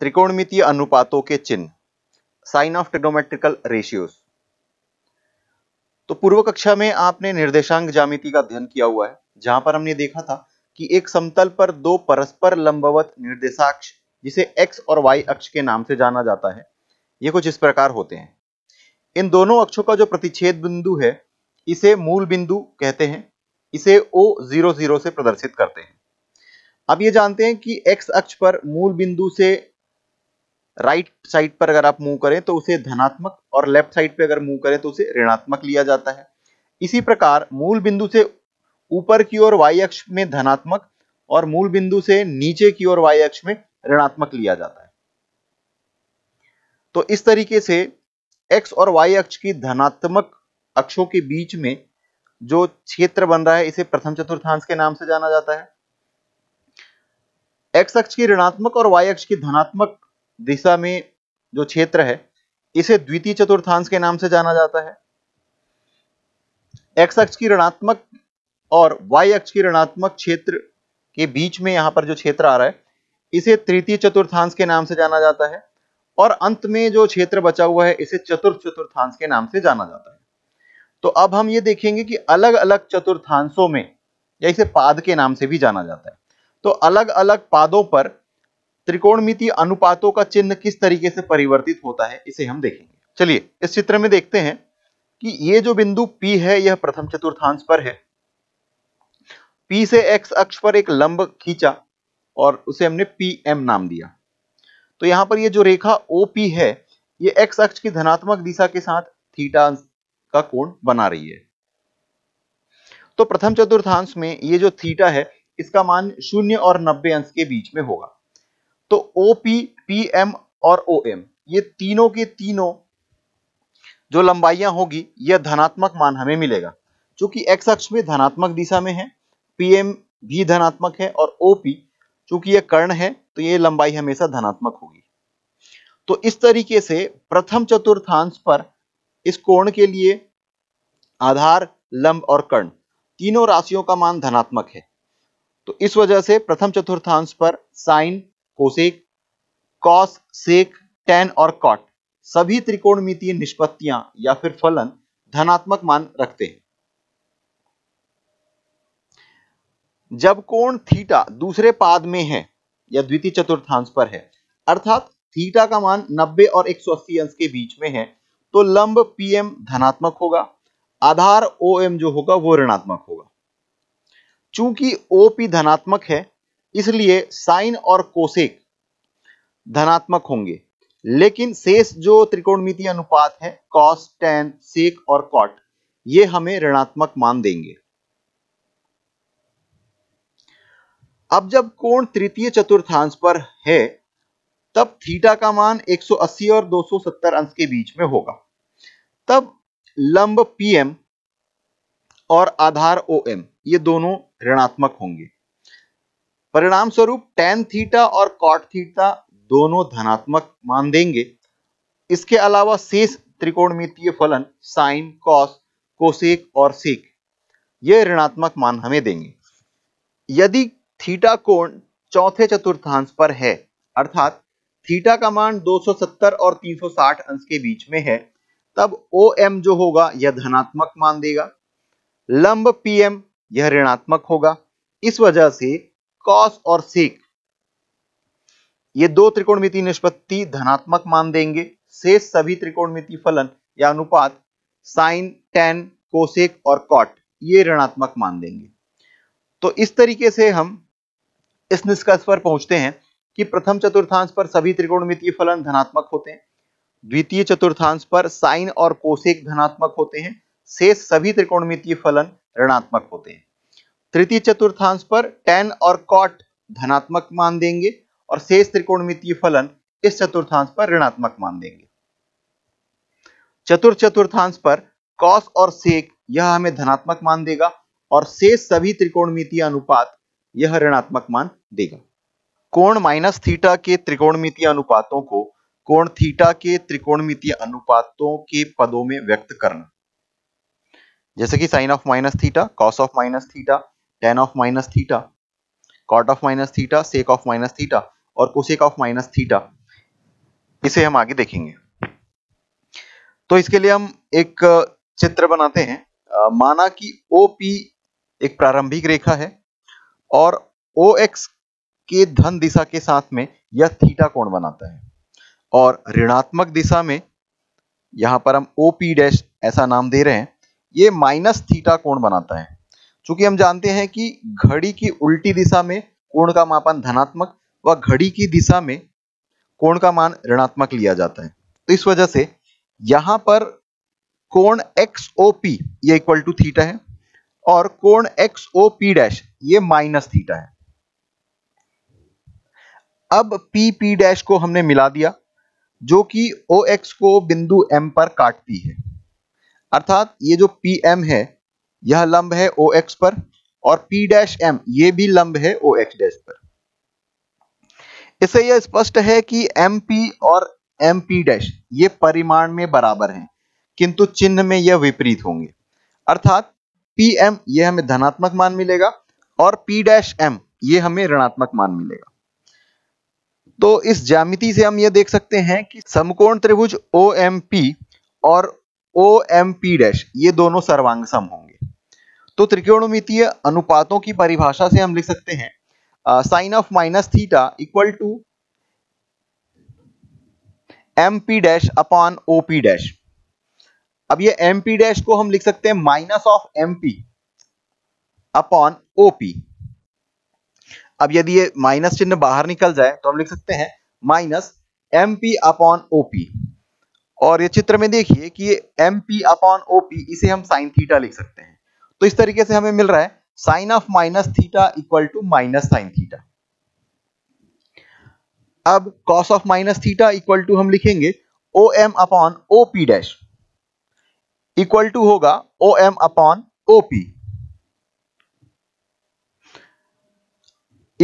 त्रिकोणमितीय अनुपातों के चिन्ह साइन ऑफ ट्रिग्नोमेट्रिकल रेशियोज तो पूर्व कक्षा में आपने निर्देशांक ज्यामिति का अध्ययन किया हुआ है जहां पर हमने देखा था कि एक समतल पर दो परस्पर लंबवत निर्देशाक्ष जिसे x और y अक्ष के नाम से जाना जाता है ये कुछ इस प्रकार होते हैं इन दोनों अक्षों का जो प्रतिच्छेद बिंदु है इसे मूल बिंदु कहते हैं इसे ओ जीरो जीरो से प्रदर्शित करते हैं अब ये जानते हैं कि x अक्ष पर मूल बिंदु से राइट right साइड पर अगर आप मूव करें तो उसे धनात्मक और लेफ्ट साइड पर अगर मूव करें तो उसे ऋणात्मक लिया जाता है इसी प्रकार मूल बिंदु से ऊपर की ओर वाई अक्ष में धनात्मक और मूल बिंदु से नीचे की ओर वाई अक्ष में ऋणात्मक लिया जाता है तो इस तरीके से एक्स और वाई अक्ष की धनात्मक अक्षों के बीच में जो क्षेत्र बन रहा है इसे प्रथम चतुर्थांश के नाम से जाना जाता है एक्स अक्ष की ऋणात्मक और वाई अक्ष की धनात्मक दिशा में जो क्षेत्र है इसे द्वितीय चतुर्थांश के नाम से जाना जाता है एक्स अक्ष की ऋणात्मक और वाई अक्ष की ऋणात्मक क्षेत्र के बीच में यहां पर जो क्षेत्र आ रहा है इसे तृतीय चतुर्थांश के नाम से जाना जाता है और अंत में जो क्षेत्र बचा हुआ है इसे चतुर्थ चतुर्थांश के नाम से जाना जाता है तो अब हम ये देखेंगे कि अलग अलग चतुर्थांशों में या इसे पाद के नाम से भी जाना जाता है तो अलग अलग पादों पर त्रिकोणमिति अनुपातों का चिन्ह किस तरीके से परिवर्तित होता है इसे हम देखेंगे चलिए इस चित्र में देखते हैं कि ये जो बिंदु P है यह प्रथम चतुर्थांश पर है P से x अक्ष पर एक लंब खींचा और उसे हमने PM नाम दिया तो यहां पर यह जो रेखा OP है ये x अक्ष की धनात्मक दिशा के साथ थीटा का कोण बना रही है तो प्रथम चतुर्थांश में ये जो थीटा है इसका मान शून्य और नब्बे अंश के बीच में होगा तो ओपी पीएम और ओएम ये तीनों के तीनों जो लंबाइयां होगी यह धनात्मक मान हमें मिलेगा चूंकि एक्स अक्ष में धनात्मक दिशा में है पीएम भी धनात्मक है और ओपी चूंकि यह कर्ण है तो ये लंबाई हमेशा धनात्मक होगी तो इस तरीके से प्रथम चतुर्थांश पर इस कोण के लिए आधार लंब और कर्ण तीनों राशियों का मान धनात्मक है तो इस वजह से प्रथम चतुर्थांश पर sine cosec cos sec tan और कॉट सभी त्रिकोणमितीय निष्पत्तियां या फिर फलन धनात्मक मान रखते हैं जब कोण थीटा दूसरे पाद में है या द्वितीय चतुर्थांश पर है अर्थात थीटा का मान 90 और 180 अंश के बीच में है तो लंब पीएम धनात्मक होगा आधार ओएम जो होगा वो ऋणात्मक होगा चूंकि ओपी धनात्मक है इसलिए साइन और कोसेक धनात्मक होंगे लेकिन शेष जो त्रिकोणमिति अनुपात है कॉस टेन सेक और कॉट ये हमें ऋणात्मक मान देंगे अब जब कोण तृतीय चतुर्थांश पर है तब थीटा का मान 180 और 270 अंश के बीच में होगा तब लंब पीएम और आधार ओएम ये दोनों ऋणात्मक होंगे परिणाम स्वरूप टेन थीटा और कॉट थीटा दोनों धनात्मक मान देंगे इसके अलावा शेष त्रिकोणमितीय फलन साइन कॉस कोसेक और सेक ये ऋणात्मक मान हमें देंगे यदि थीटा कोण चौथे चतुर्थांश पर है अर्थात थीटा का मान 270 और 360 अंश के बीच में है तब ओ एम जो होगा यह धनात्मक मान देगा लंब पीएम यह ऋणात्मक होगा इस वजह से कॉस और सेक ये दो त्रिकोणमिति निष्पत्ति धनात्मक मान देंगे शेष सभी त्रिकोणमिति फलन या अनुपात साइन टेन कोसेक और कॉट ये ऋणात्मक मान देंगे तो इस तरीके से हम इस निष्कर्ष पर पहुंचते हैं कि प्रथम चतुर्थांश पर सभी त्रिकोणमितीय फलन धनात्मक होते हैं द्वितीय चतुर्थांश पर साइन और कोशेक धनात्मक होते हैं शेष सभी त्रिकोणमितीय फलन ऋणात्मक होते हैं तृतीय चतुर्थांश पर टेन और कॉट धनात्मक मान देंगे और शेष त्रिकोणमितीय फलन इस चतुर्थांश पर ऋणात्मक मान देंगे चतुर्थ चतुर्थांश पर कॉस और सेक यह हमें धनात्मक मान देगा और शेष सभी त्रिकोणमितीय अनुपात यह ऋणात्मक मान देगा कोण माइनस थीटा के त्रिकोणमितीय अनुपातों को कोण थीटा के त्रिकोणमितीय अनुपातों के पदों में व्यक्त करना जैसे कि sine of minus theta cos of minus theta tan of minus theta cot of minus theta sec of minus theta और cosec of minus theta इसे हम आगे देखेंगे तो इसके लिए हम एक चित्र बनाते हैं माना कि OP एक प्रारंभिक रेखा है और OX के धन दिशा के साथ में यह थीटा कोण बनाता है और ऋणात्मक दिशा में यहां पर हम OP डैश ऐसा नाम दे रहे हैं ये माइनस थीटा कोण बनाता है चूंकि हम जानते हैं कि घड़ी की उल्टी दिशा में कोण का मापन धनात्मक व घड़ी की दिशा में कोण का मान ऋणात्मक लिया जाता है तो इस वजह से यहां पर कोण एक्स ओ पी ये इक्वल टू थीटा है और कोण एक्स ओ पी डैश ये माइनस थीटा है अब पी पी डैश को हमने मिला दिया जो कि ओ एक्स को बिंदु एम पर काटती है अर्थात ये जो पी एम है यह लंब है ओ एक्स पर और पी डैश एम ये भी लंब है ओ एक्स डैश पर इससे यह स्पष्ट है कि एम पी और एम पी डैश ये परिमाण में बराबर हैं किंतु चिन्ह में यह विपरीत होंगे अर्थात पी एम ये हमें धनात्मक मान मिलेगा और पी डैश एम ये हमें ऋणात्मक मान मिलेगा तो इस ज्यामिति से हम यह देख सकते हैं कि समकोण त्रिभुज ओ एम पी और ओ एम पी डैश ये दोनों सर्वांग सम होंगे तो त्रिकोणमितीय अनुपातों की परिभाषा से हम लिख सकते हैं sine of minus theta equal to M P dash upon O P dash अब ये एम पी डैश को हम लिख सकते हैं minus of M P upon O P अब यदि ये माइनस चिन्ह बाहर निकल जाए तो हम लिख सकते हैं minus M P upon O P और ये चित्र में देखिए कि ये M P upon O P इसे हम साइन थीटा लिख सकते हैं तो इस तरीके से हमें मिल रहा है sine of minus theta equal to minus sine theta अब cos of minus theta equal to हम लिखेंगे O M upon O P dash equal to होगा O M upon O P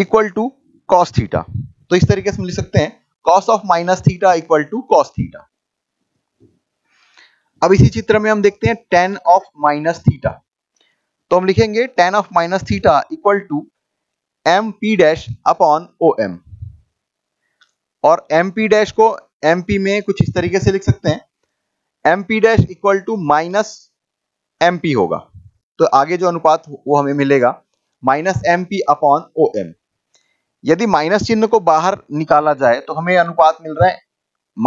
equal to cos theta तो इस तरीके से हम लिख सकते हैं cos of minus theta equal to cos theta अब इसी चित्र में हम देखते हैं टेन ऑफ माइनस थीटा तो हम लिखेंगे tan of minus theta equal to M P dash upon O M और एम पी डैश को एम पी में कुछ इस तरीके से लिख सकते हैं M P dash equal to minus M P होगा तो आगे जो अनुपात वो हमें मिलेगा minus M P upon O M यदि माइनस चिन्ह को बाहर निकाला जाए तो हमें अनुपात मिल रहा है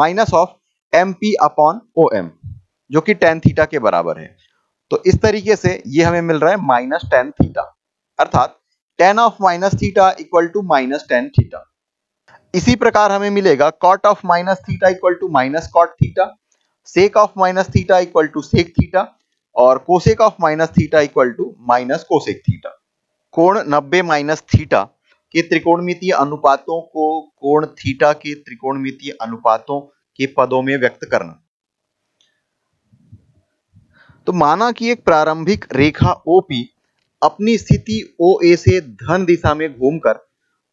minus of M P upon O M जो कि टेन थीटा के बराबर है तो इस तरीके से ये हमें मिल रहा है माइनस टेन थीटा अर्थात tan of minus theta equal to minus tan theta इसी प्रकार हमें मिलेगा cot of minus theta equal to minus cot theta sec of minus theta equal to sec theta और cosec of minus theta equal to minus cosec theta कोण नब्बे minus theta के त्रिकोणमितीय अनुपातों को कोण थीटा के त्रिकोणमितीय अनुपातों के पदों में व्यक्त करना तो माना कि एक प्रारंभिक रेखा OP अपनी स्थिति ओ ए से धन दिशा में घूमकर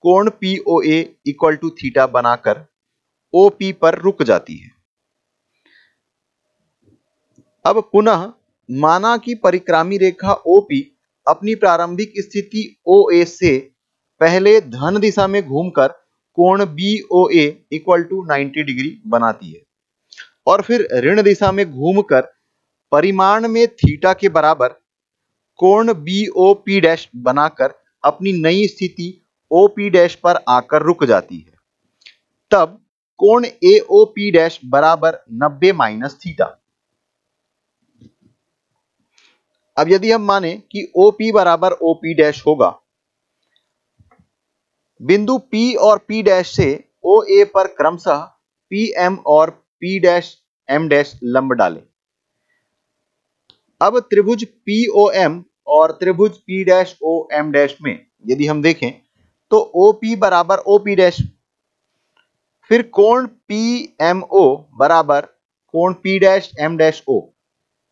कोण P O equal to theta बनाकर OP पर रुक जाती है अब पुनः माना कि परिक्रामी रेखा OP अपनी प्रारंभिक स्थिति ओ ए से पहले धन दिशा में घूमकर कोण B O equal to ninety degree बनाती है और फिर ऋण दिशा में घूमकर परिमाण में थीटा के बराबर कोण बी ओ पी डैश बनाकर अपनी नई स्थिति ओ पी डैश पर आकर रुक जाती है तब कोण ए ओ पी डैश बराबर 90 माइनस थीटा अब यदि हम माने कि ओ पी बराबर ओ पी डैश होगा बिंदु P और P डैश से OA पर क्रमशः PM और P डैश M डैश लंब डालें अब त्रिभुज पी ओ एम और त्रिभुज P dash O M dash में यदि हम देखें तो ओ पी बराबर ओ पी डैश फिर कोण पी एम ओ बराबर कोण P dash M dash O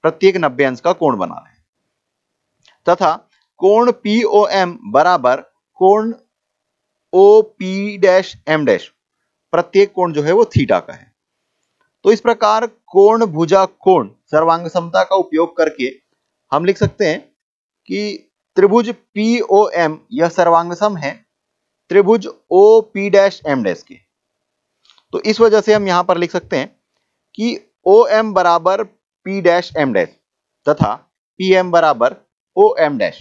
प्रत्येक नब्बे अंश का कोण बना रहे तथा कोण पी ओ एम बराबर कोण O P dash M dash प्रत्येक कोण जो है वो थीटा का है तो इस प्रकार कोण भुजा कोण सर्वांग समता का उपयोग करके हम लिख सकते हैं कि त्रिभुज पी ओ एम यह सर्वांग सम है त्रिभुज O P dash M dash के तो इस वजह से हम यहां पर लिख सकते हैं कि ओ एम बराबर पी डैश एम डैश तथा पी एम बराबर ओ एम डैश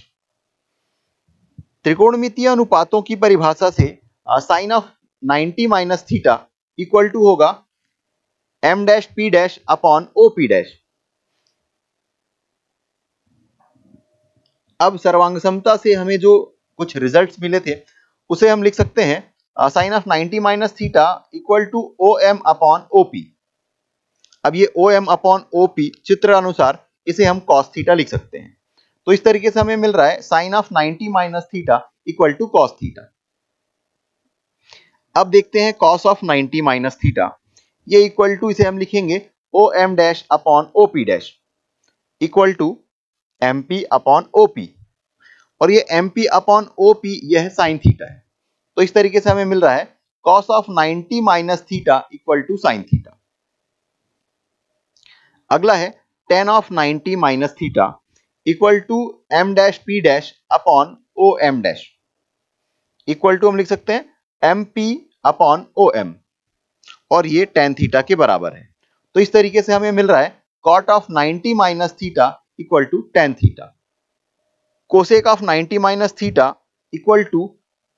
त्रिकोणमितीय अनुपातों की परिभाषा से sine of 90 minus theta equal to होगा M dash P dash upon O P dash अब सर्वांग समता से हमें जो कुछ रिजल्ट्स मिले थे उसे हम लिख सकते हैं sine of 90 minus theta equal to O M upon O P अब ये O M upon O P चित्र अनुसार इसे हम कॉस थीटा लिख सकते हैं तो इस तरीके से हमें मिल रहा है sine of 90 minus theta equal to cos theta अब देखते हैं कॉस ऑफ 90 माइनस थीटा ये इक्वल टू इसे हम लिखेंगे O M dash upon O P dash equal to M P upon O P और ये M P upon O P यह साइन थीटा है तो इस तरीके से हमें मिल रहा है cos of 90 minus theta equal to sine theta अगला है tan of 90 minus theta equal to M dash P dash upon O M dash equal to हम लिख सकते हैं M P upon O M और ये टेन थीटा के बराबर है तो इस तरीके से हमें मिल रहा है cot of 90 minus theta equal to tan theta. Cosec of 90 theta equal to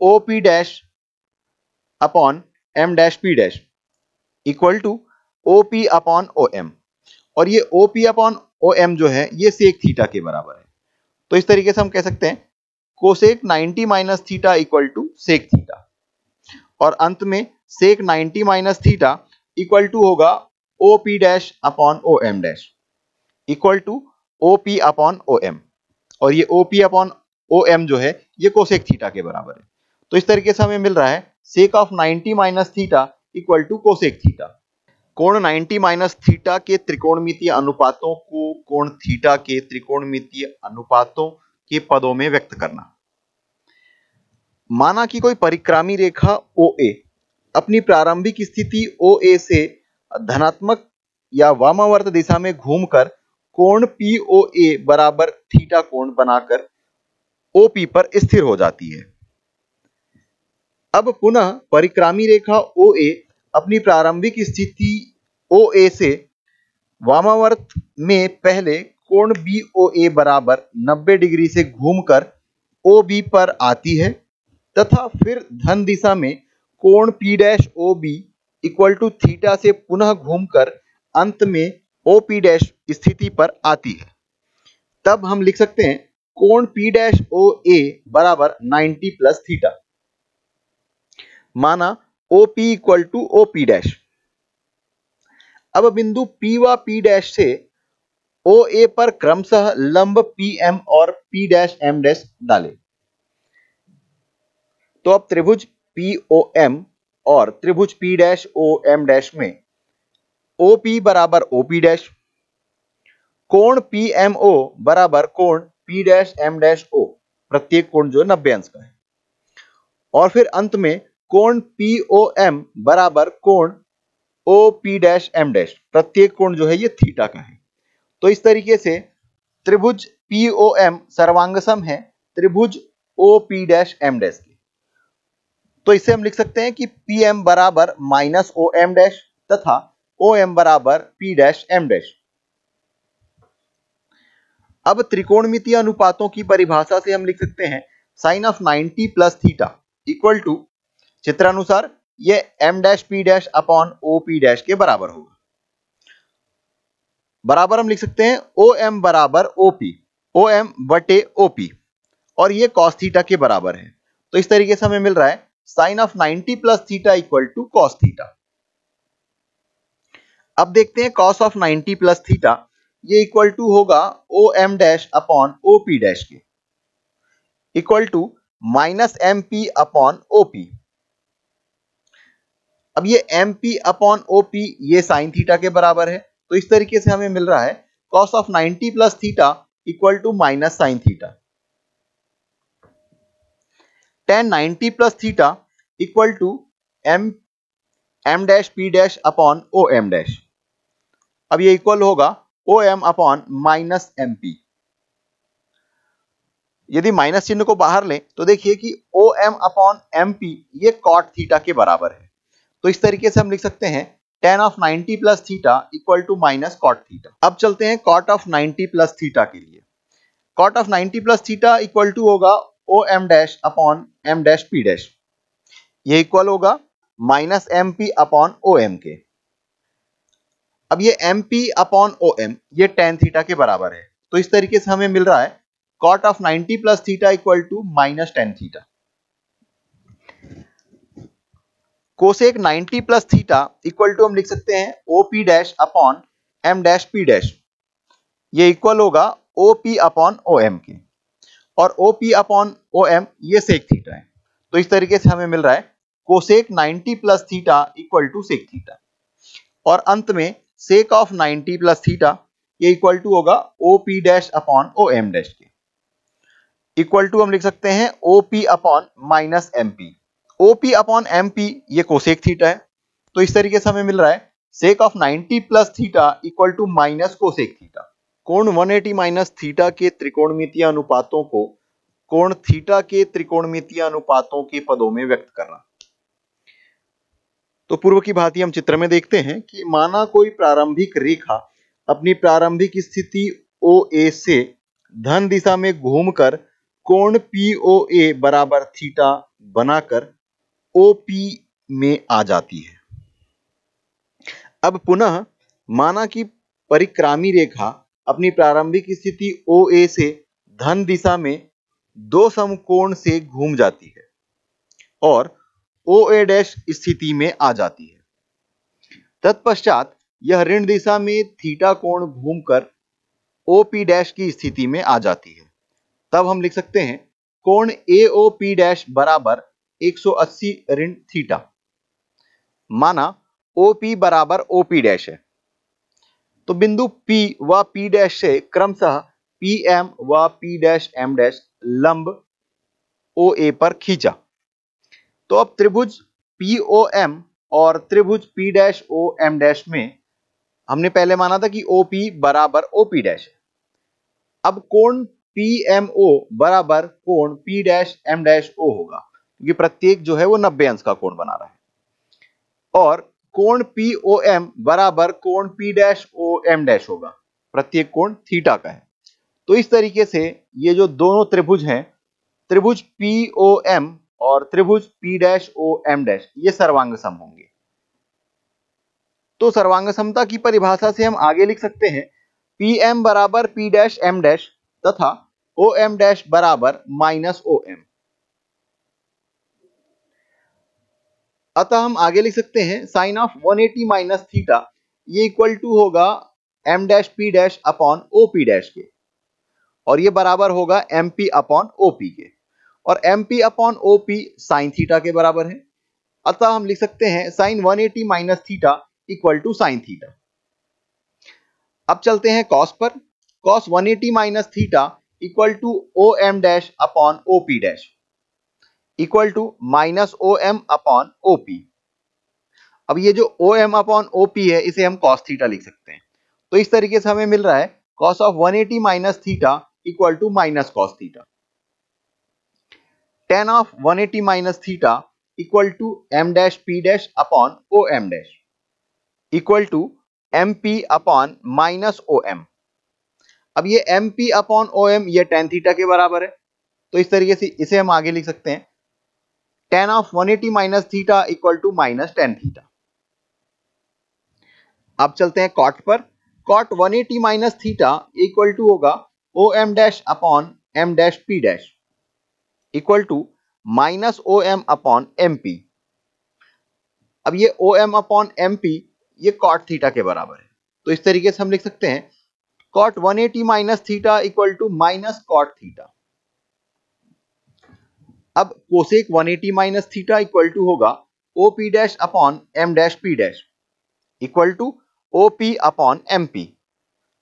O P dash upon M dash P dash equal to O P upon O M और ये O P upon O M जो है ये sec theta के बराबर है तो इस तरीके से हम कह सकते हैं cosec 90 minus theta equal to sec theta और अंत में sec 90 minus theta equal to होगा O P dash upon O M dash equal to O P upon O M और ये O P upon O M जो है ये cosec theta के बराबर है तो इस तरीके से हमें मिल रहा है sec of 90 minus theta equal to cosec theta कोण 90 माइनस थीटा के त्रिकोणमितीय अनुपातों को कोण थीटा के त्रिकोणमितीय अनुपातों के पदों में व्यक्त करना माना कि कोई परिक्रामी रेखा ओ ए अपनी प्रारंभिक स्थिति ओ ए से धनात्मक या वामावर्त दिशा में घूमकर कोण पी ओ ए बराबर थीटा कोण बनाकर ओ पी पर स्थिर हो जाती है अब पुनः परिक्रामी रेखा ओ ए अपनी प्रारंभिक स्थिति ओ ए से वामावर्त में पहले कोण बी ओ ए बराबर 90 डिग्री से घूमकर ओ बी पर आती है तथा फिर धन दिशा में कोण P dash O B equal to theta से पुनः घूमकर अंत में ओ पी डैश स्थिति पर आती है तब हम लिख सकते हैं कोण पी डैश ओ ए बराबर 90 प्लस थीटा माना O P equal to O P dash अब बिंदु पी व पी डैश से ओ ए पर क्रमशः लंब पी एम और पी डैश एम डैश डाले तो अब त्रिभुज पी ओ एम और त्रिभुज P dash O M dash में ओ पी बराबर ओ पी डैश कोण पी एम ओ बराबर कोण P dash M dash O प्रत्येक कोण जो नब्बे अंश का है और फिर अंत में कोण पी ओ एम बराबर कोण O P dash M dash प्रत्येक कोण जो है ये थीटा का है तो इस तरीके से त्रिभुज पी ओ एम सर्वांग है त्रिभुज O P dash M dash की तो इसे हम लिख सकते हैं कि पी एम बराबर माइनस ओ एम डैश तथा ओ एम बराबर पी डैश एम डैश अब त्रिकोणमितीय अनुपातों की परिभाषा से हम लिख सकते हैं sine of 90 plus theta equal to चित्रानुसार ये M dash P dash upon O P dash के बराबर होगा बराबर हम लिख सकते हैं ओ एम बराबर ओ पी ओ एम बटे ओ पी और ये कॉस थीटा के बराबर है तो इस तरीके से हमें मिल रहा है sine of 90 plus theta equal to cos theta अब देखते हैं कॉस ऑफ 90 प्लस थीटा ये इक्वल टू होगा O M dash upon O P dash के equal to minus M P upon O P अब ये M P upon O P ये sine theta के बराबर है तो इस तरीके से हमें मिल रहा है cos of 90 plus theta equal to minus sine theta tan 90 plus theta equal to M M dash P dash upon O M dash अब ये इक्वल होगा O M upon minus M P यदि माइनस चिन्ह को बाहर लें तो देखिए कि O M upon M P ये कॉट थीटा के बराबर है तो इस तरीके से हम लिख सकते हैं tan of ninety plus theta equal to minus cot theta अब चलते हैं cot of ninety plus theta के लिए cot of ninety plus theta equal to होगा O M dash upon M dash P dash ये इक्वल होगा minus M P upon O M के अब ये M P upon O M ये tan theta के बराबर है तो इस तरीके से हमें मिल रहा है cot of 90 plus theta equal to minus tan theta cosec 90 plus theta equal to हम लिख सकते हैं O P dash upon M dash P dash ये इक्वल होगा O P upon O M के और O P upon O M ये sec theta है तो इस तरीके से हमें मिल रहा है cosec 90 plus theta equal to sec theta और अंत में सेक ऑफ 90 प्लस थीटा ये इक्वल टू होगा O P dash upon O M dash के इक्वल टू हम लिख सकते हैं O P upon minus M P O P upon M P ये कोसेक थीटा है तो इस तरीके से हमें मिल रहा है sec of 90 plus theta equal to minus cosec theta कोण 180 माइनस थीटा के त्रिकोणमितीय अनुपातों को कोण थीटा के त्रिकोणमितीय अनुपातों के पदों में व्यक्त करना तो पूर्व की भांति हम चित्र में देखते हैं कि माना कोई प्रारंभिक रेखा अपनी प्रारंभिक स्थिति ओ ए से धन दिशा में घूमकर कोण पी ओ ए बराबर थीटा बनाकर ओ पी में आ जाती है अब पुनः माना की परिक्रामी रेखा अपनी प्रारंभिक स्थिति ओ ए से धन दिशा में दो समकोण से घूम जाती है और ओ ए डैश स्थिति में आ जाती है तत्पश्चात यह ऋण दिशा में थीटा कोण घूमकर ओ पी डैश की स्थिति में आ जाती है तब हम लिख सकते हैं कोण ए ओ पी डैश बराबर 180 ऋण थीटा माना ओ पी बराबर ओ पी डैश है तो बिंदु P व P डैश से क्रमशः पी एम व पी डैश एम डैश लंब ओ ए पर खींचा तो अब त्रिभुज पी ओ एम और त्रिभुज P dash O M dash में हमने पहले माना था कि ओ पी बराबर ओ पी डैश अब कोण पी एम ओ बराबर कोण P dash M dash O होगा क्योंकि प्रत्येक जो है वो नब्बे अंश का कोण बना रहा है और कोण पी ओ एम बराबर कोण P dash O M dash होगा प्रत्येक कोण थीटा का है तो इस तरीके से ये जो दोनों त्रिभुज हैं त्रिभुज पी ओ एम और त्रिभुज P dash O M dash ये सर्वांग सम होंगे तो सर्वांग समता की परिभाषा से हम आगे लिख सकते हैं पी एम बराबर पी डैश एम डैश तथा ओ एम डैश बराबर माइनस ओ एम अतः हम आगे लिख सकते हैं sine of 180 eighty minus theta ये इक्वल टू होगा M dash P dash upon O P dash के और ये बराबर होगा M P upon O P के और M P upon O P sine theta के बराबर है अतः हम लिख सकते हैं sign 180 eighty minus theta equal to sine theta अब चलते हैं कॉस पर cos 180 eighty minus theta equal to O M dash upon O P dash equal to minus O M upon O P अब ये जो O M upon O P है इसे हम कॉस थीटा लिख सकते हैं तो इस तरीके से हमें मिल रहा है cos of 180 eighty minus theta equal to minus cos theta tan of 180 minus theta equal to m dash p dash upon equal dash equal to upon upon minus M अब ये M P upon O M ये tan theta के बराबर है तो इस तरीके से इसे हम आगे लिख सकते हैं tan of 180 eighty minus theta equal to minus tan theta अब चलते हैं कॉट पर cot 180 eighty minus theta equal to होगा O M dash upon M dash P dash equal to minus O M upon M P अब ये O M upon M P ये cot theta के बराबर है तो इस तरीके से हम लिख सकते हैं cot 180 eighty minus theta equal to minus cot theta अब cosec 180 eighty minus theta equal to होगा O P dash upon M dash P dash equal to O P upon M P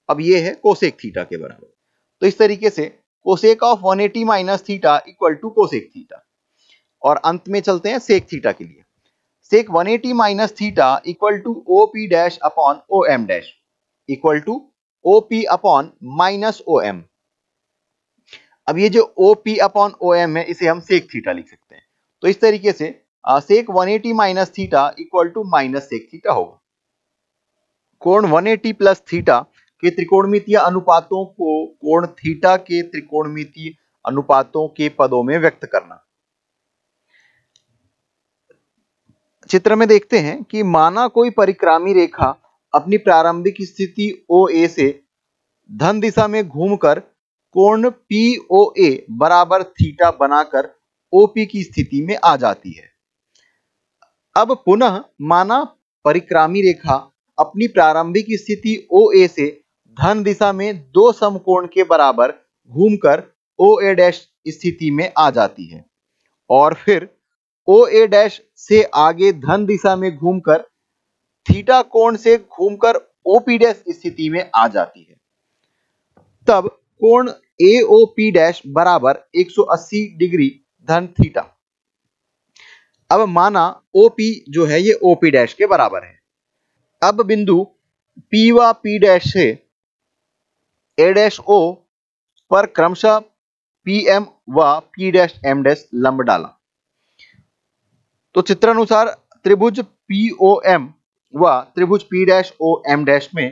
अब ये है कोसेक थीटा के बराबर तो इस तरीके से cosec of 180 eighty minus theta equal to cosec theta और अंत में चलते हैं सेक थीटा के लिए sec 180 eighty minus theta equal to O P dash upon O M dash equal to O P upon minus O M अब ये जो O P upon O M है इसे हम सेक थीटा लिख सकते हैं तो इस तरीके से sec 180 eighty minus theta equal to minus sec theta होगा कोण 180 एटी प्लस थीटा के त्रिकोणमितीय अनुपातों को कोण थीटा के त्रिकोणमितीय अनुपातों के पदों में व्यक्त करना चित्र में देखते हैं कि माना कोई परिक्रामी रेखा अपनी प्रारंभिक स्थिति ओ ए से धन दिशा में घूमकर कोण पी ओ ए बराबर थीटा बनाकर ओपी की स्थिति में आ जाती है अब पुनः माना परिक्रामी रेखा अपनी प्रारंभिक स्थिति ओ ए से धन दिशा में दो समकोण के बराबर घूमकर ओ ए डैश स्थिति में आ जाती है और फिर ओ ए डैश से आगे धन दिशा में घूमकर थीटा कोण से घूमकर ओपी डैश स्थिति में आ जाती है तब कोण ए ओ पी डैश बराबर 180 डिग्री धन थीटा अब माना ओपी जो है ये ओपी डैश के बराबर है अब बिंदु पी व पी डैश से ए डैश ओ पर क्रमशः पी एम व पी डैश एम डैश लंब डाला तो चित्रानुसार त्रिभुज पी ओ एम व त्रिभुज P dash O M dash में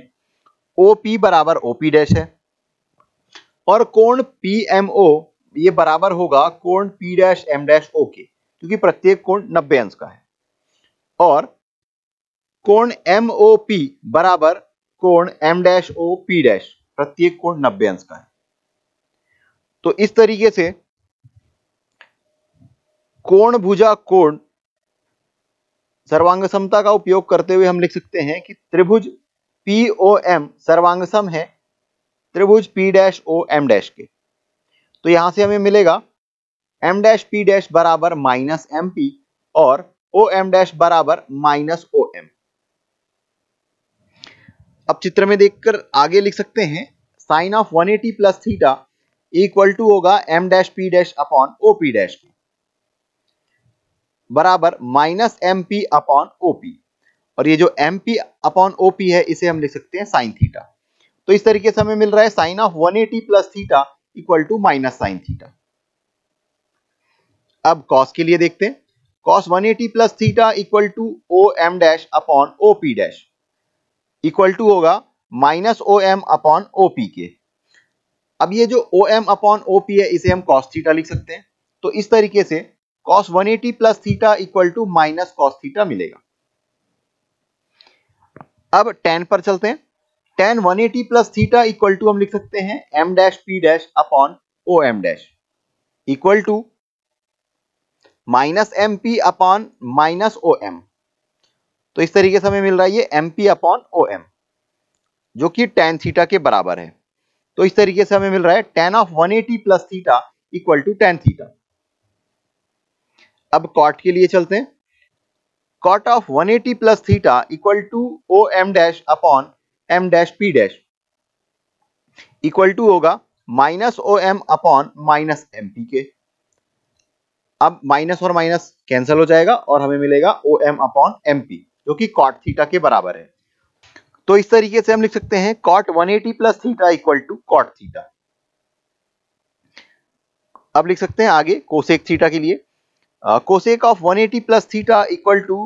ओ पी बराबर ओ पी डैश है और कोण पी एम ओ ये बराबर होगा कोण P dash M dash O के क्योंकि प्रत्येक कोण नब्बे अंश का है और कोण एम ओ पी बराबर कोण M dash O P dash प्रत्येक कोण 90 अंश का है तो इस तरीके से कोण भुजा कोण सर्वांग समता का उपयोग करते हुए हम लिख सकते हैं कि त्रिभुज पी ओ एम सर्वांग सम है त्रिभुज P dash O M dash के तो यहां से हमें मिलेगा एम डैश पी डैश बराबर माइनस एम पी और ओ एम डैश बराबर माइनस ओ एम अब चित्र में देखकर आगे लिख सकते हैं sine of 180 eighty plus theta equal to होगा M dash P dash upon O P dash बराबर minus M P upon O P और ये जो M P upon O P है इसे हम लिख सकते हैं साइन थीटा तो इस तरीके से हमें मिल रहा है sine of 180 eighty plus theta equal to minus sine theta अब कॉस के लिए देखते हैं cos 180 eighty plus theta equal to O M dash upon O P dash equal to होगा minus O M upon O P के अब ये जो O M upon O P है इसे हम कॉस थीटा लिख सकते हैं तो इस तरीके से cos 180 plus theta equal to minus cos theta मिलेगा अब टेन पर चलते हैं tan 180 plus theta equal to हम लिख सकते हैं M dash P dash upon O M dash equal to minus M P upon minus O M तो इस तरीके से हमें मिल रहा है ये M P upon O M जो कि टेन थीटा के बराबर है तो इस तरीके से हमें मिल रहा है tan of one eighty plus theta equal to tan theta अब कॉट के लिए चलते हैं cot of 180 eighty plus theta equal to O M dash upon M dash P dash equal to होगा minus O M upon minus M P के अब minus और minus cancel हो जाएगा और हमें मिलेगा O M upon M P जो कि कॉट थीटा के बराबर है तो इस तरीके से हम लिख सकते हैं cot 180 eighty plus theta equal to cot theta अब लिख सकते हैं आगे कोसेक थीटा के लिए cosec of 180 eighty plus theta equal to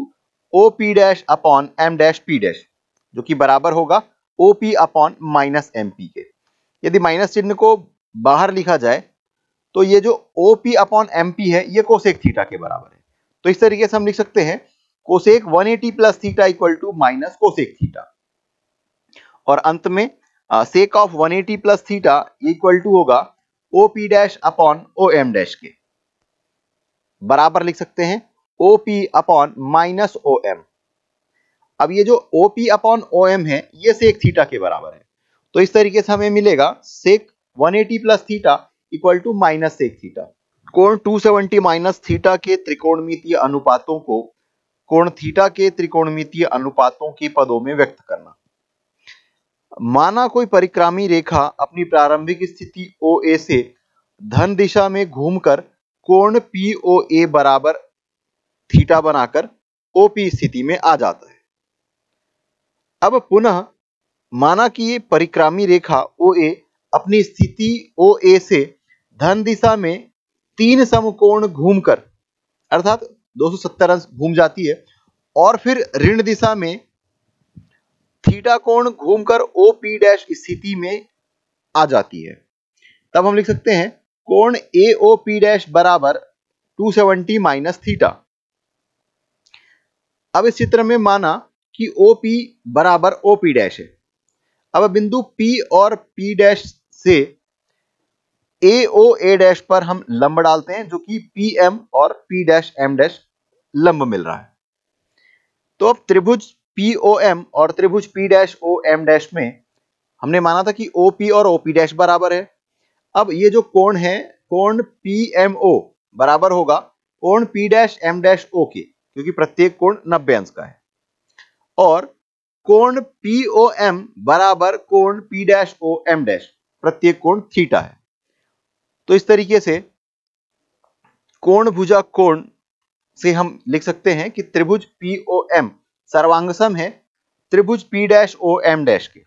O P dash upon M dash P dash जो कि बराबर होगा O P upon minus M P के यदि माइनस चिन्ह को बाहर लिखा जाए तो ये जो O P upon M P है ये कोसेक थीटा के बराबर है तो इस तरीके से हम लिख सकते हैं cosec 180 plus theta equal to minus cosec theta और अंत में sec of 180 plus theta equal to होगा O P dash upon O M dash के बराबर लिख सकते हैं O P upon minus O M अब ये जो ओपी अपॉन ओ एम है ये सेक थीटा के बराबर है तो इस तरीके से हमें मिलेगा sec 180 plus theta equal to minus sec theta कोण 270 माइनस थीटा के त्रिकोणमितीय अनुपातों को कोण थीटा के त्रिकोणमितीय अनुपातों के पदों में व्यक्त करना माना कोई परिक्रामी रेखा अपनी प्रारंभिक स्थिति ओ ए से धन दिशा में घूमकर कोण पी ओ ए बराबर थीटा बनाकर पी स्थिति में आ जाता है अब पुनः माना कि ये परिक्रामी रेखा ओ ए अपनी स्थिति ओ ए से धन दिशा में तीन समकोण घूमकर अर्थात दो रन घूम जाती है और फिर ऋण दिशा में थीटा कोण घूमकर ओ पी डैश स्थिति में आ जाती है तब हम लिख सकते हैं कोण ए ओ पी डैश बराबर 270 सेवेंटी माइनस थीटा अब इस चित्र में माना कि ओ पी बराबर ओ पी डैश है अब बिंदु पी और पी डैश से ए ओ ए डैश पर हम लंब डालते हैं जो कि पी एम और पी डैश एम डैश लंब मिल रहा है तो अब त्रिभुज पी ओ एम और त्रिभुज P dash O M dash में हमने माना था कि ओ पी और ओ पी डैश बराबर है अब ये जो कोण है कोण पी एम ओ बराबर होगा कोण P dash M dash O के क्योंकि प्रत्येक कोण नब्बे अंश का है और कोण पी ओ एम बराबर कोण P dash O M dash प्रत्येक कोण थीटा है तो इस तरीके से कोण भुजा कोण से हम लिख सकते हैं कि त्रिभुज पी ओ एम सर्वांग है त्रिभुज P dash O M dash के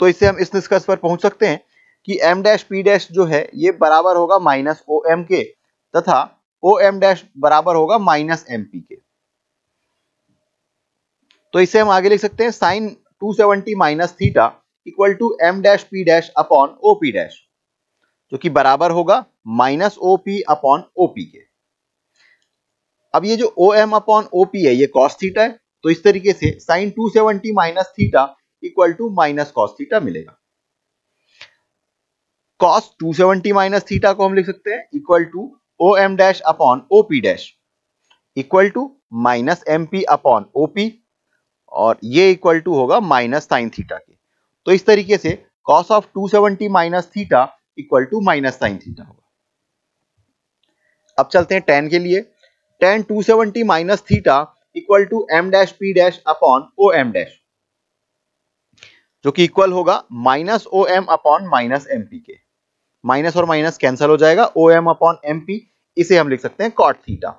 तो इससे हम इस निष्कर्ष पर पहुंच सकते हैं कि एम डैश पी डैश जो है ये बराबर होगा माइनस ओ एम के तथा ओ एम डैश बराबर होगा माइनस एम पी के तो इसे हम आगे लिख सकते हैं sine 270 seventy minus theta equal to M dash P dash upon O P dash जो कि बराबर होगा minus O P upon O P के अब ये जो O M upon O P है ये कॉस थीटा है तो इस तरीके से sine two 270 minus theta equal to minus cos theta मिलेगा कॉस 270 माइनस थीटा को हम लिख सकते हैं equal to O M dash upon O P dash equal to minus M P upon O P और ये इक्वल टू होगा minus sine theta के तो इस तरीके से cos of two seventy minus theta equal to minus sine theta होगा अब चलते हैं टेन के लिए tan two seventy minus theta equal to M dash P dash upon O M dash जो कि इक्वल होगा minus O M upon minus M P के माइनस और माइनस कैंसिल हो जाएगा O M upon M P इसे हम लिख सकते हैं कॉट थीटा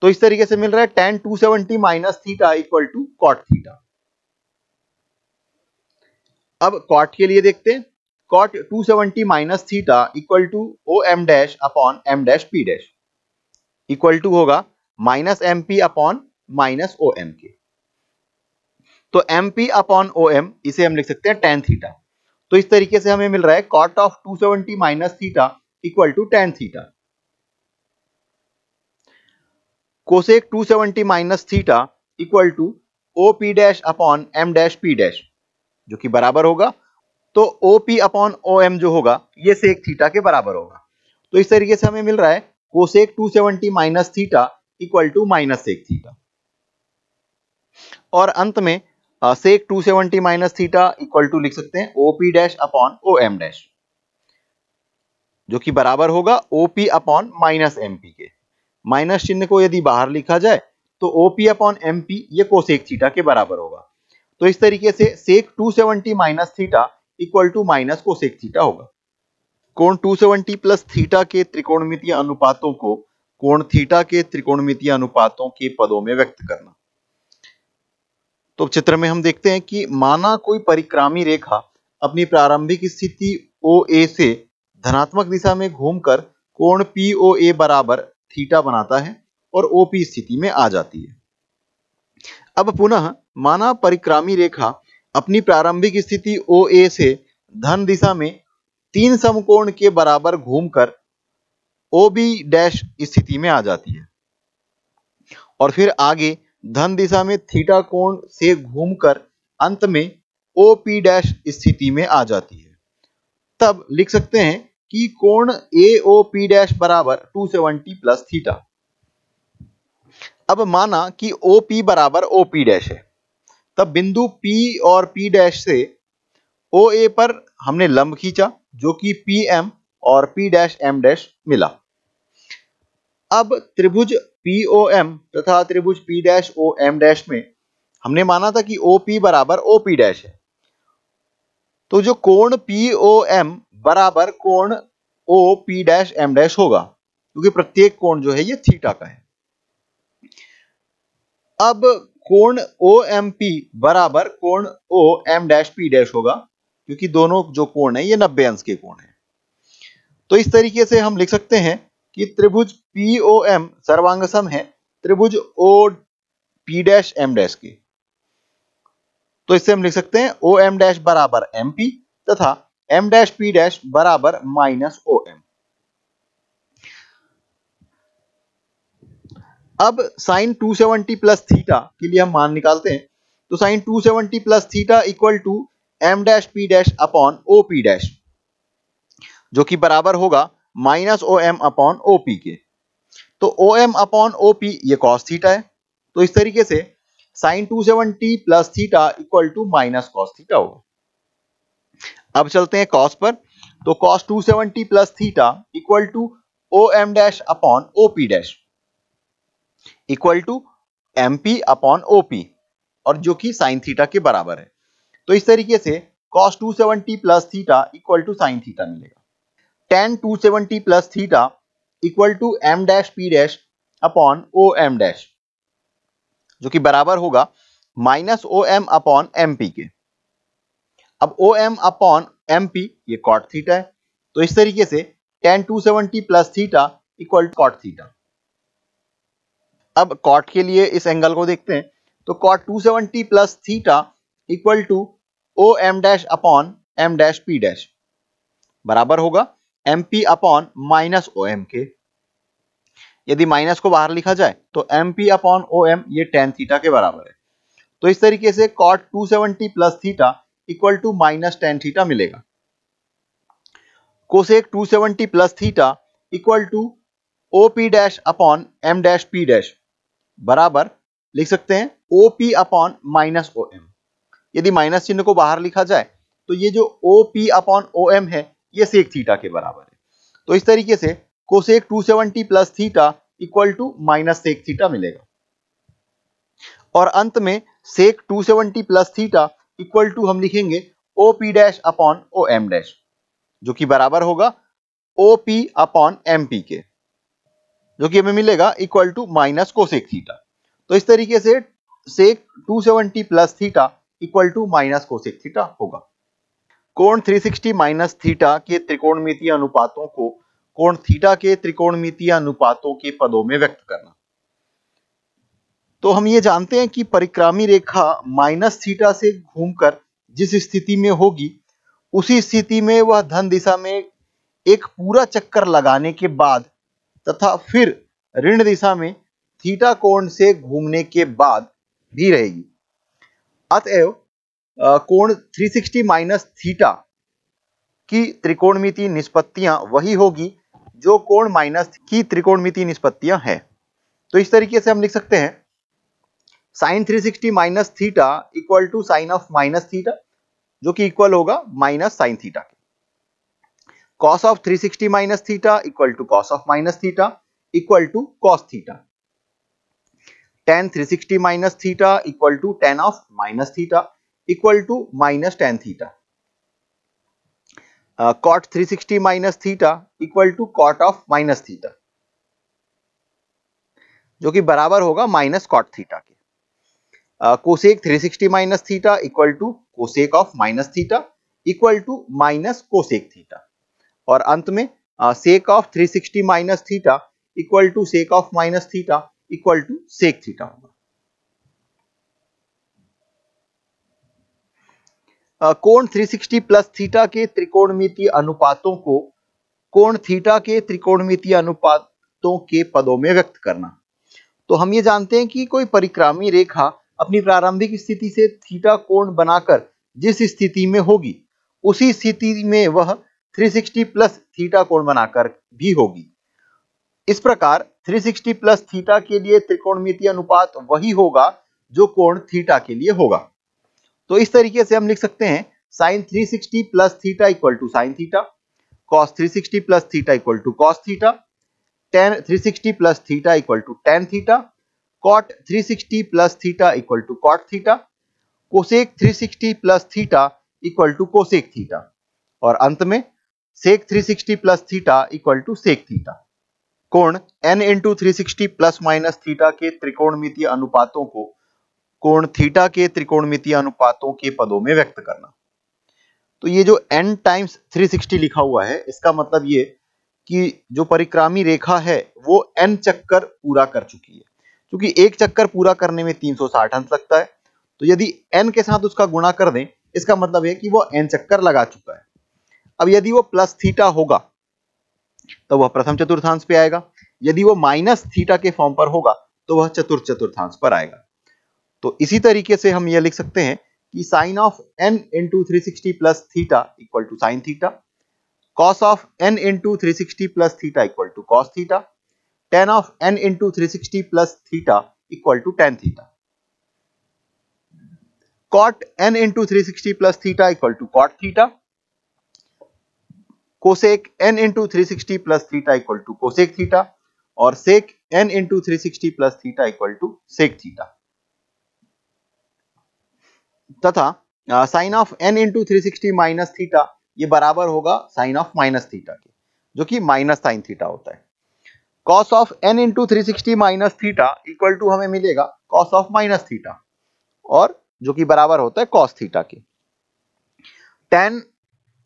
तो इस तरीके से मिल रहा है tan two seventy minus theta equal to cot theta अब कॉट के लिए देखते हैं cot 270 minus theta equal to OM dash upon M dash P dash equal to होगा minus MP upon minus OM के तो MP upon OM इसे हम लिख सकते हैं tan theta तो इस तरीके से हमें मिल रहा है cot of 270 minus theta equal to tan theta cosec 270 minus theta equal to OP dash upon M dash P dash जो कि बराबर होगा तो O P upon O M जो होगा ये सेक थीटा के बराबर होगा तो इस तरीके से हमें मिल रहा है cosec 270 minus theta equal to minus sec theta और अंत में sec 270 minus theta equal to लिख सकते हैं O P dash upon O M dash जो कि बराबर होगा O P upon minus M P के माइनस चिन्ह को यदि बाहर लिखा जाए तो ओपी अपॉन एम पी ये कोसेक थीटा के बराबर होगा तो इस तरीके से sec 270 minus theta equal to minus cosec theta होगा कोण 270 प्लस थीटा के त्रिकोणमितीय अनुपातों को कोण थीटा के त्रिकोणमितीय अनुपातों के पदों में व्यक्त करना तो चित्र में हम देखते हैं कि माना कोई परिक्रामी रेखा अपनी प्रारंभिक स्थिति ओ ए से धनात्मक दिशा में घूमकर कोण पी ओ ए बराबर थीटा बनाता है और ओपी स्थिति में आ जाती है अब पुनः माना परिक्रामी रेखा अपनी प्रारंभिक स्थिति ओ ए से धन दिशा में तीन समकोण के बराबर घूमकर ओ बी डैश स्थिति में आ जाती है और फिर आगे धन दिशा में थीटा कोण से घूमकर अंत में ओ पी डैश स्थिति में आ जाती है तब लिख सकते हैं कि कोण ए ओ पी डैश बराबर 270 प्लस थीटा अब माना कि ओ पी बराबर ओ पी डैश है तब बिंदु P और P डैश से ओ ए पर हमने लंब खींचा जो कि पी एम और पी डैश एम डैश मिला अब त्रिभुज पी ओ एम तथा त्रिभुज P dash O M dash में हमने माना था कि ओ पी बराबर ओ पी डैश है तो जो कोण पी ओ एम बराबर कोण O P dash M dash होगा क्योंकि प्रत्येक कोण जो है ये थीटा का है अब कोण ओ एम पी बराबर कोण O M dash P dash होगा क्योंकि दोनों जो कोण है ये नब्बे अंश के कोण है तो इस तरीके से हम लिख सकते हैं कि त्रिभुज पी ओ एम सर्वांग सम है त्रिभुज O P dash M dash के तो इससे हम लिख सकते हैं ओ एम डैश बराबर एम पी तथा एम डैश पी डैश बराबर माइनस ओ एम अब साइन 270 प्लस थीटा के लिए हम मान निकालते हैं तो sine 270 plus theta equal to M dash P dash upon O P dash जो कि बराबर होगा minus O M upon O P के तो ओ एम अपॉन ओ पी ये कॉस थीटा है तो इस तरीके से sine 270 plus theta equal to minus cos theta होगा अब चलते हैं कॉस पर तो cos 270 plus theta equal to O M dash upon O P dash equal to M P upon O P और जो कि साइन थीटा के बराबर है तो इस तरीके से cos 270 plus theta equal to sine theta मिलेगा tan 270 plus theta equal to M dash P dash upon O M dash जो कि बराबर होगा minus O M upon M P के अब O M upon M P ये cot theta है तो इस तरीके से tan two seventy plus theta equal to cot theta अब कॉट के लिए इस एंगल को देखते हैं तो cot 270 T plus theta equal to O M dash upon M dash P dash बराबर होगा M P upon minus O M के यदि माइनस को बाहर लिखा जाए तो M P upon O M ये टेन थीटा के बराबर है तो इस तरीके से cot 270 seventy plus theta equal to minus tan theta मिलेगा cosec 270 seventy plus theta equal to O P dash upon M dash P dash बराबर लिख सकते हैं O P upon minus O M यदि माइनस चिन्ह को बाहर लिखा जाए तो ये जो OP अपॉन ओ एम है ये सेक थीटा के बराबर है तो इस तरीके से cosec 270 plus theta equal to minus sec theta मिलेगा और अंत में sec 270 plus theta equal to हम लिखेंगे O P dash upon O M dash जो कि बराबर होगा O P upon M P के जो कि हमें मिलेगा equal to minus cosec theta तो इस तरीके से sec 270 plus theta equal to minus cosec theta होगा कोण 360 सिक्सटी माइनस थीटा के त्रिकोणमितीय अनुपातों को कोण थीटा के त्रिकोणमितीय अनुपातों के पदों में व्यक्त करना तो हम ये जानते हैं कि परिक्रामी रेखा माइनस थीटा से घूमकर जिस स्थिति में होगी उसी स्थिति में वह धन दिशा में एक पूरा चक्कर लगाने के बाद तथा फिर ऋण दिशा में थीटा कोण से घूमने के बाद भी रहेगी अतएव कोण 360 माइनस थीटा की त्रिकोणमिति निष्पत्तियां वही होगी जो कोण माइनस की त्रिकोणमिति निष्पत्तियां हैं तो इस तरीके से हम लिख सकते हैं sine 360 minus theta equal to sine of minus theta जो कि इक्वल होगा माइनस साइन थीटा के cos of 360 minus theta equal to cos of minus theta equal to cos theta. tan 360 minus theta equal to tan of minus theta equal to minus tan theta. Uh, cot 360 minus theta equal to cot of minus theta. जो कि बराबर होगा minus cot theta के cosec 360 minus theta equal to cosec of minus theta equal to minus cosec theta और अंत में sec of 360 sixty minus theta equal to sec of minus theta equal to sec theta होगा कोण 360 plus theta के त्रिकोणमिति अनुपातों को कोण theta के त्रिकोणमितीय अनुपातों के पदों में व्यक्त करना तो हम ये जानते हैं कि कोई परिक्रामी रेखा अपनी प्रारंभिक स्थिति से थीटा कोण बनाकर जिस स्थिति में होगी उसी स्थिति में वह 360 प्लस थीटा कोण बनाकर भी होगी इस प्रकार 360 प्लस थीटा के लिए त्रिकोणमितीय अनुपात वही होगा जो कोण थीटा के लिए होगा तो इस तरीके से हम लिख सकते हैं sine 360 plus theta equal to sine theta cos 360 plus theta equal to cos theta tan 360 plus theta equal to tan theta cot 360 plus theta equal to cot theta cosec 360 plus theta equal to cosec theta और अंत में sec 360 plus theta equal to sec theta कोण n into three plus minus theta के त्रिकोणमितीय अनुपातों को कोण theta के त्रिकोणमितीय अनुपातों के पदों में व्यक्त करना तो ये जो n टाइम्स 360 लिखा हुआ है इसका मतलब ये कि जो परिक्रामी रेखा है वो n चक्कर पूरा कर चुकी है क्योंकि एक चक्कर पूरा करने में 360 अंश लगता है तो यदि n के साथ उसका गुणा कर दें इसका मतलब है कि वो n चक्कर लगा चुका है अब यदि वो प्लस थीटा होगा तो वह प्रथम चतुर्थांश पे आएगा यदि वो माइनस थीटा के फॉर्म पर होगा तो वह चतुर्थ चतुर्थांश पर आएगा तो इसी तरीके से हम यह लिख सकते हैं कि sine of N into three sixty plus theta equal to sine theta cos of N into three sixty plus theta equal to cos theta tan of N into three sixty plus theta equal to tan theta cot N into three sixty plus theta equal to cot theta cosec N into three sixty plus theta equal to cosec theta और sec N into three sixty plus theta equal to sec theta तथा sine of N into three sixty minus theta ये बराबर होगा sign of minus theta के जो कि minus sine theta होता है cos of N into three sixty minus theta equal to हमें मिलेगा कॉस ऑफ माइनस थीटा और जो कि बराबर होता है कॉस थीटा के tan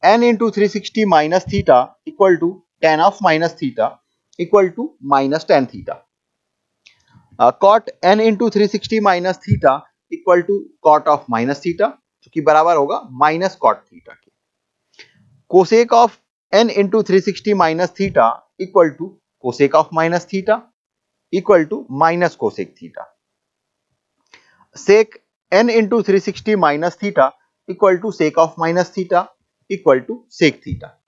N into three sixty minus theta equal to tan of minus theta equal to minus tan theta cot N into three sixty minus theta equal to cot of minus theta जो कि बराबर होगा minus cot theta के cosec of N into three sixty minus theta equal to cosec of minus theta equal to minus cosec theta sec N into three sixty minus theta equal to sec of minus theta equal to sec theta.